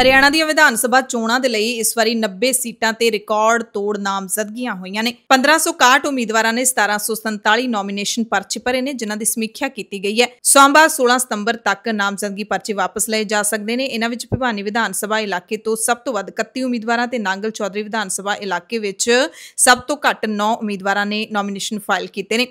ਹਰਿਆਣਾ ਦੀਆਂ ਵਿਧਾਨ ਸਭਾ ਚੋਣਾਂ ਦੇ ਲਈ ਇਸ ਵਾਰੀ 90 ਸੀਟਾਂ ਤੇ ਰਿਕਾਰਡ ਤੋੜ ਨਾਮਜ਼ਦਗੀਆਂ ਹੋਈਆਂ ਨੇ 1561 ਉਮੀਦਵਾਰਾਂ ਨੇ 1747 ਨਾਮਿਨੇਸ਼ਨ ਪਰਚੇ ਭਰੇ ਨੇ ਜਿਨ੍ਹਾਂ ਦੀ ਸਮੀਖਿਆ ਕੀਤੀ ਗਈ ਹੈ ਸੋਮਵਾਰ 16 ਸਤੰਬਰ ਤੱਕ ਨਾਮਜ਼ਦਗੀ ਪਰਚੇ ਵਾਪਸ ਲਏ ਜਾ ਸਕਦੇ ਨੇ ਇਹਨਾਂ ਵਿੱਚ ਭਿਵਾਨੀ ਵਿਧਾਨ ਸਭਾ ਇਲਾਕੇ ਤੋਂ ਸਭ ਤੋਂ ਵੱਧ 31 ਉਮੀਦਵਾਰਾਂ ਤੇ ਨਾਂਗਲ ਚੌਧਰੀ ਵਿਧਾਨ ਸਭਾ ਇਲਾਕੇ ਵਿੱਚ ਸਭ ਤੋਂ ਘੱਟ 9 ਉਮੀਦਵਾਰਾਂ ਨੇ ਨਾਮਿਨੇਸ਼ਨ ਫਾਈਲ ਕੀਤੇ ਨੇ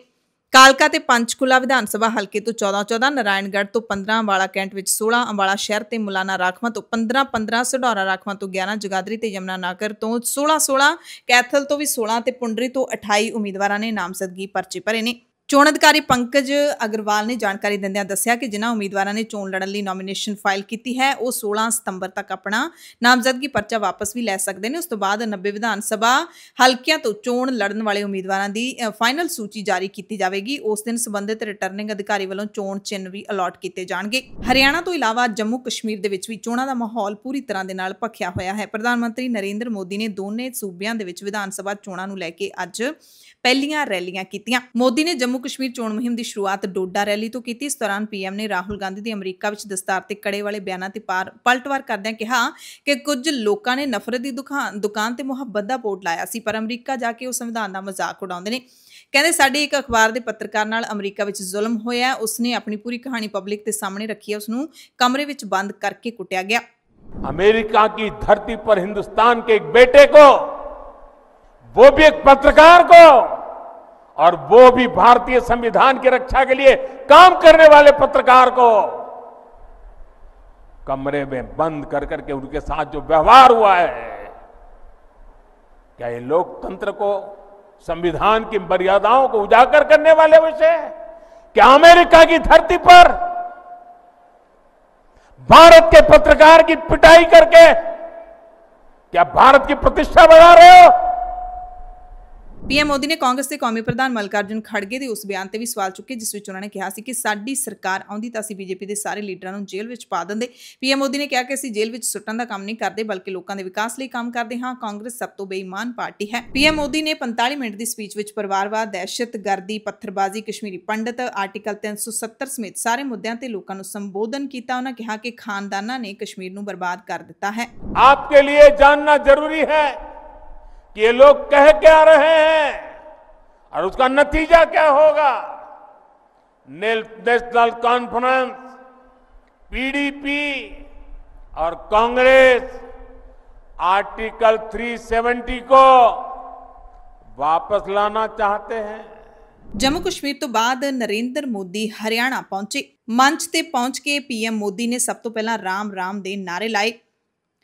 ਕਾਲਕਾ ਤੇ ਪੰਚਕੁਲਾ ਵਿਧਾਨ ਸਭਾ ਹਲਕੇ ਤੋਂ 14-14 ਨਰਾਇਣਗੜ੍ਹ ਤੋਂ 15 ਅੰਬਾਲਾ ਕੈਂਟ ਵਿੱਚ 16 ਅੰਬਾਲਾ ਸ਼ਹਿਰ ਤੇ ਮੁਲਾਨਾ ਰਾਖਵਾਂ ਤੋਂ 15-15 ਸਢੌਰਾ ਰਾਖਵਾਂ ਤੋਂ 11 ਜਗਾਦਰੀ ਤੇ ਯਮਨਾ ਨਾਗਰ ਤੋਂ 16-16 ਕੈਥਲ ਤੋਂ ਵੀ 16 ਤੇ ਪੁੰਡਰੀ ਤੋਂ 28 ਉਮੀਦਵਾਰਾਂ ਨੇ ਨਾਮਜ਼ਦਗੀ ਪਰਚੇ ਭਰੇ ਨੇ ਚੋਣ ਅਧਿਕਾਰੀ ਪੰਕਜ ਅਗਰਵਾਲ ਨੇ ਜਾਣਕਾਰੀ ਦਿੰਦਿਆਂ ਦੱਸਿਆ ਕਿ ਜਿਨ੍ਹਾਂ ਉਮੀਦਵਾਰਾਂ ਨੇ ਚੋਣ ਲੜਨ ਲਈ ਨਾਮਿਨੇਸ਼ਨ ਫਾਈਲ ਕੀਤੀ ਹੈ ਉਹ 16 ਸਤੰਬਰ ਤੱਕ ਆਪਣਾ ਨਾਮਜ਼ਦਗੀ ਪਰਚਾ ਵਾਪਸ ਵੀ ਲੈ ਸਕਦੇ ਨੇ ਉਸ ਤੋਂ ਬਾਅਦ 90 ਵਿਧਾਨ ਸਭਾ ਹਲਕਿਆਂ ਤੋਂ ਚੋਣ ਲੜਨ ਵਾਲੇ ਉਮੀਦਵਾਰਾਂ ਦੀ ਫਾਈਨਲ ਸੂਚੀ ਜਾਰੀ ਕੀਤੀ ਜਾਵੇਗੀ ਉਸ ਦਿਨ ਸੰਬੰਧਿਤ ਰਿਟਰਨਿੰਗ ਅਧਿਕਾਰੀ ਵੱਲੋਂ ਚੋਣ ਚਿੰਨ੍ਹ ਵੀ ਅਲਾਟ ਕੀਤੇ ਜਾਣਗੇ ਹਰਿਆਣਾ ਤੋਂ ਇਲਾਵਾ ਜੰਮੂ ਕਸ਼ਮੀਰ ਦੇ ਵਿੱਚ ਵੀ ਚੋਣਾਂ ਦਾ ਮਾਹੌਲ ਪੂਰੀ ਤਰ੍ਹਾਂ ਦੇ ਨਾਲ ਭਖਿਆ ਹੋਇਆ ਹੈ ਪ੍ਰਧਾਨ ਮੰਤਰੀ ਨਰਿੰਦਰ ਮੋਦੀ ਨੇ ਦੋਨੇ ਸੂਬਿਆਂ ਦੇ ਵਿੱਚ ਵਿਧਾਨ ਸਭਾ ਚੋਣਾਂ ਨੂੰ ਲੈ ਕੇ ਅੱਜ ਪਹਿਲੀਆਂ ਰੈਲੀਆਂ ਕੀਤੀਆਂ ਮੋਦੀ ਨੇ ਜੰਮੂ ਜੰਮੂ ਕਸ਼ਮੀਰ ਚੋਣ ਮੁਹਿੰਮ ਦੀ ਸ਼ੁਰੂਆਤ ਡੋਡਾ ਰੈਲੀ ਤੋਂ ਕੀਤੀ ਇਸ ਦੌਰਾਨ ਪੀਐਮ ਨੇ ਰਾਹੁਲ ਗਾਂਧੀ ਦੀ ਅਮਰੀਕਾ ਵਿੱਚ ਦਸਤਾਰ ਤੇ ਕੜੇ ਵਾਲੇ ਬਿਆਨਾਂ ਤੇ ਪਲਟਵਾਰ ਕਰਦਿਆਂ ਕਿਹਾ ਕਿ ਕੁਝ ਲੋਕਾਂ ਨੇ ਨਫ਼ਰਤ ਦੀ ਦੁਕਾਨ ਤੇ ਮੁਹੱਬਤ ਦਾ ਬੋਰਡ ਲਾਇਆ ਸੀ ਪਰ ਅਮਰੀਕਾ ਜਾ ਕੇ ਉਹ ਸੰਵਿਧਾਨ ਦਾ ਮਜ਼ਾਕ ਉਡਾਉਂਦੇ ਨੇ ਕਹਿੰਦੇ ਸਾਡੇ ਇੱਕ ਅਖਬਾਰ ਦੇ ਪੱਤਰਕਾਰ ਨਾਲ ਅਮਰੀਕਾ ਵਿੱਚ ਜ਼ੁਲਮ ਹੋਇਆ ਉਸਨੇ ਆਪਣੀ ਪੂਰੀ ਕਹਾਣੀ ਪਬਲਿਕ ਦੇ ਸਾਹਮਣੇ ਰੱਖੀ ਹੈ ਉਸਨੂੰ ਕਮਰੇ ਵਿੱਚ ਬੰਦ ਕਰਕੇ ਕੁੱਟਿਆ ਗਿਆ ਅਮਰੀਕਾ ਦੀ ਧਰਤੀ ਪਰ ਹਿੰਦੁਸਤਾਨ ਕੇ ਇੱਕ ਬੇਟੇ ਕੋ ਉਹ ਵੀ ਇੱਕ ਪੱਤਰਕਾਰ ਕੋ और वो भी भारतीय संविधान की रक्षा के लिए काम करने वाले पत्रकार को कमरे में बंद कर करके उनके साथ जो व्यवहार हुआ है क्या ये लोकतंत्र को संविधान की मर्यादाओं को उजागर करने वाले विषय क्या अमेरिका की धरती पर भारत के पत्रकार की पिटाई करके क्या भारत की प्रतिष्ठा बढ़ा रहे हो ਪੀਐਮ ਮੋਦੀ ਨੇ ਕਾਂਗਰਸ ਦੇ ਕੌਮੀ ਪ੍ਰਧਾਨ ਮਲਕਾਰਜਨ ਖੜਗੇ ਦੇ ਉਸ ਬਿਆਨ ਤੇ ਵੀ ਸਵਾਲ ਚੁੱਕੇ ਜਿਸ ਵਿੱਚ ਉਹਨਾਂ ਨੇ ਕਿਹਾ ਸੀ ਕਿ ਸਾਡੀ ਸਰਕਾਰ ਆਉਂਦੀ ਤਾਂ ਅਸੀਂ ਬੀਜੇਪੀ ਦੇ ਸਾਰੇ ਲੀਡਰਾਂ ਨੂੰ ਜੇਲ੍ਹ ਵਿੱਚ ਪਾ ਦਿੰਦੇ ਪੀਐਮ ਮੋਦੀ ਨੇ ਕਿਹਾ ਕਿ ਅਸੀਂ ਜੇਲ੍ਹ ਵਿੱਚ ਸੁੱਟਣ ਦਾ ਕੰਮ ਨਹੀਂ ਕਰਦੇ ਬਲਕਿ ਲੋਕਾਂ ਦੇ ਵਿਕਾਸ ਲਈ ਕੰਮ ਕਰਦੇ ਹਾਂ ਕਾਂਗਰਸ ਸਭ ਤੋਂ ਬੇਈਮਾਨ ਪਾਰਟੀ ਹੈ ਪੀਐਮ ਮੋਦੀ ਨੇ 45 ਮਿੰਟ ਦੀ ਸਪੀਚ ਵਿੱਚ ਪਰਿਵਾਰਵਾਦ ਦਹਿਸ਼ਤਗਰਦੀ ਪੱਥਰਬਾਜ਼ੀ ਕਸ਼ਮੀਰੀ ਪੰਡਤ ਆਰਟੀਕਲ 370 ਸਮੇਤ ਸਾਰੇ ਮੁੱਦਿਆਂ ਤੇ ਲੋਕਾਂ ਨੂੰ ਸੰਬੋਧਨ ਕੀਤਾ ਉਹਨਾਂ ਕਿਹਾ ਕਿ ਖਾਨਦਾਨਾਂ ਨੇ ਕਸ਼ਮੀਰ ਨੂੰ ਬਰਬਾਦ ਕਰ ਦਿੱਤਾ ਹੈ ਆਪਕੇ ਲਈ ਜਾਨਣਾ ਜ਼ਰੂਰੀ ਹੈ ये लोग कह क्या रहे हैं और उसका नतीजा क्या होगा नेशनल कॉन्फ्रेंस पीडीपी और कांग्रेस आर्टिकल 370 को वापस लाना चाहते हैं जम्मू कश्मीर तो बाद नरेंद्र मोदी हरियाणा पहुंचे मंच ते पहुंच के पीएम मोदी ने सब तो पहला राम राम दे नारे लाए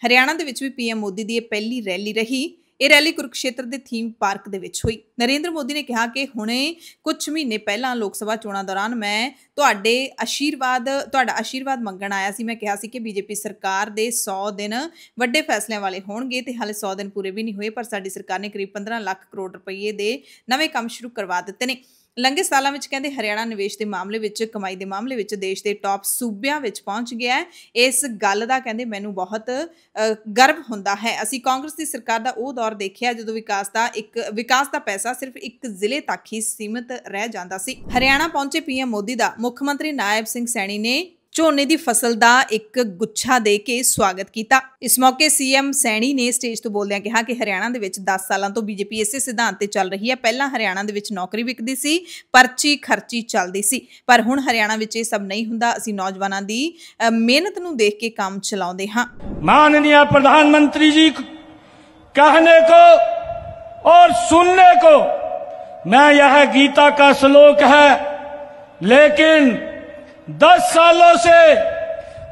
हरियाणा के पीएम मोदी की पहली रैली रही ਇਹ ਰੈਲੀ ਕੁਰਕਸ਼ੇਤਰ ਦੇ ਥੀਮ ਪਾਰਕ ਦੇ ਵਿੱਚ ਹੋਈ ਨਰਿੰਦਰ ਮੋਦੀ ਨੇ ਕਿਹਾ ਕਿ ਹੁਣੇ ਕੁਝ ਮਹੀਨੇ ਪਹਿਲਾਂ ਲੋਕ ਸਭਾ ਚੋਣਾਂ ਦੌਰਾਨ ਮੈਂ ਤੁਹਾਡੇ ਆਸ਼ੀਰਵਾਦ ਤੁਹਾਡਾ ਆਸ਼ੀਰਵਾਦ ਮੰਗਣ ਆਇਆ ਸੀ ਮੈਂ ਕਿਹਾ ਸੀ ਕਿ ਬੀਜੇਪੀ ਸਰਕਾਰ ਦੇ 100 ਦਿਨ ਵੱਡੇ ਫੈਸਲਿਆਂ ਵਾਲੇ ਹੋਣਗੇ ਤੇ ਹਾਲੇ 100 ਦਿਨ ਪੂਰੇ ਵੀ ਨਹੀਂ ਹੋਏ ਪਰ ਸਾਡੀ ਸਰਕਾਰ ਨੇ ਕਰੀਬ 15 ਲੱਖ ਕਰੋੜ ਰੁਪਏ ਦੇ ਨਵੇਂ ਕੰਮ ਸ਼ੁਰੂ ਕਰਵਾ ਦਿੱਤੇ ਨੇ ਲੰਘੇ ਸਾਲਾਂ ਵਿੱਚ ਕਹਿੰਦੇ ਹਰਿਆਣਾ ਨਿਵੇਸ਼ ਦੇ ਮਾਮਲੇ ਵਿੱਚ ਕਮਾਈ ਦੇ ਮਾਮਲੇ ਵਿੱਚ ਦੇਸ਼ ਦੇ ਟਾਪ ਸੂਬਿਆਂ ਵਿੱਚ ਪਹੁੰਚ ਗਿਆ ਹੈ ਇਸ ਗੱਲ ਦਾ ਕਹਿੰਦੇ ਮੈਨੂੰ ਬਹੁਤ ਗਰਵ ਹੁੰਦਾ ਹੈ ਅਸੀਂ ਕਾਂਗਰਸ ਦੀ ਸਰਕਾਰ ਦਾ ਉਹ ਦੌਰ ਦੇਖਿਆ ਜਦੋਂ ਵਿਕਾਸ ਦਾ ਇੱਕ ਵਿਕਾਸ ਦਾ ਪੈਸਾ ਸਿਰਫ ਇੱਕ ਜ਼ਿਲ੍ਹੇ ਤੱਕ ਹੀ ਸੀਮਿਤ ਰਹਿ ਜਾਂਦਾ ਸੀ ਹਰਿਆਣਾ ਪਹੁੰਚੇ ਪੀਐਮ ਮੋਦੀ ਦਾ ਮੁੱਖ ਮੰਤਰੀ ਨਾਇਬ ਸਿੰਘ ਸੈਣੀ ਨੇ ਝੋਨੇ ਦੀ ਫਸਲ ਦਾ ਇੱਕ ਗੁੱਛਾ ਦੇ ਕੇ ਸਵਾਗਤ ਕੀਤਾ ਇਸ ਮੌਕੇ ਸੀਐਮ ਸੈਣੀ ਨੇ ਸਟੇਜ ਤੋਂ ਬੋਲਦਿਆਂ ਕਿਹਾ ਕਿ ਹਰਿਆਣਾ ਦੇ ਵਿੱਚ 10 ਸਾਲਾਂ ਤੋਂ ਬੀਜੇਪੀ ਇਸੇ ਸਿਧਾਂਤ ਤੇ ਚੱਲ ਰਹੀ ਹੈ ਪਹਿਲਾਂ ਹਰਿਆਣਾ ਦੇ ਵਿੱਚ ਨੌਕਰੀ ਵਿਕਦੀ ਸੀ ਪਰਚੀ ਖਰਚੀ ਚੱਲਦੀ ਸੀ ਪਰ ਹੁਣ ਹਰਿਆਣਾ ਵਿੱਚ ਇਹ ਸਭ ਨਹੀਂ ਹੁੰਦਾ ਅਸੀਂ ਨੌਜਵਾਨਾਂ ਦੀ ਮਿਹਨਤ ਨੂੰ ਦੇਖ ਕੇ ਕੰਮ ਚਲਾਉਂਦੇ ਹਾਂ ਪ੍ਰਧਾਨ ਮੰਤਰੀ ਜੀ ਕਹਨੇ ਕੋ ਔਰ ਸੁਣਨੇ ਕੋ ਮੈਂ ਇਹ ਗੀਤਾ ਕਾ ਸ਼ਲੋਕ ਹੈ ਲੇਕਿਨ दस सालों से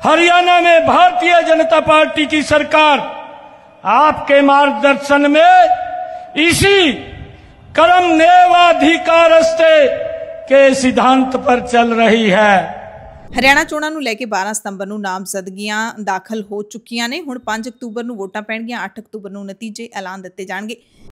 हरियाणा में भारतीय जनता पार्टी की सरकार आपके मार्गदर्शन में इसी कर्म नेवाधिकार के सिद्धांत पर चल रही है हरियाणा चोणों को लेकर बारह सितंबर को नामजदगियां दाखिल हो चुकिया ने हूँ पांच अक्तूबर वोटा पैणगियां अठ अक्तूबर नतीजे ऐलान दते जाएंगे